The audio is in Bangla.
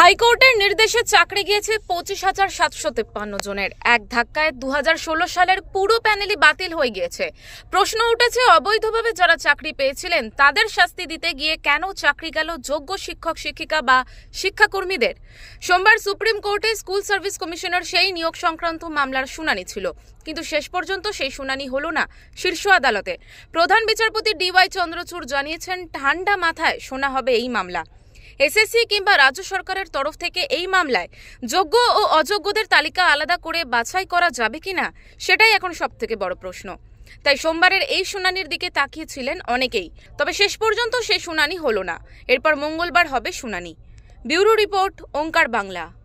হাইকোর্টের নির্দেশে চাকরি গিয়েছে পঁচিশ হাজার সাতশো তেপ্পান্ন জনের এক ধাক্কায় দু সালের পুরো প্যানেলই বাতিল হয়ে গিয়েছে প্রশ্ন উঠেছে অবৈধভাবে যারা চাকরি পেয়েছিলেন তাদের শাস্তি দিতে গিয়ে কেন চাকরি গেল যোগ্য শিক্ষক শিক্ষিকা বা শিক্ষাকর্মীদের সোমবার সুপ্রিম কোর্টে স্কুল সার্ভিস কমিশনের সেই নিয়োগ সংক্রান্ত মামলার শুনানি ছিল কিন্তু শেষ পর্যন্ত সেই শুনানি হলো না শীর্ষ আদালতে প্রধান বিচারপতি ডি ওয়াই চন্দ্রচূড় জানিয়েছেন ঠান্ডা মাথায় শোনা হবে এই মামলা এসএসসি কিংবা রাজ্য সরকারের তরফ থেকে এই মামলায় যোগ্য ও অযোগ্যদের তালিকা আলাদা করে বাছাই করা যাবে কিনা সেটাই এখন সব থেকে বড় প্রশ্ন তাই সোমবারের এই শুনানির দিকে তাকিয়েছিলেন অনেকেই তবে শেষ পর্যন্ত সে শুনানি হলো না এরপর মঙ্গলবার হবে শুনানি ব্যুরো রিপোর্ট ওঙ্কার বাংলা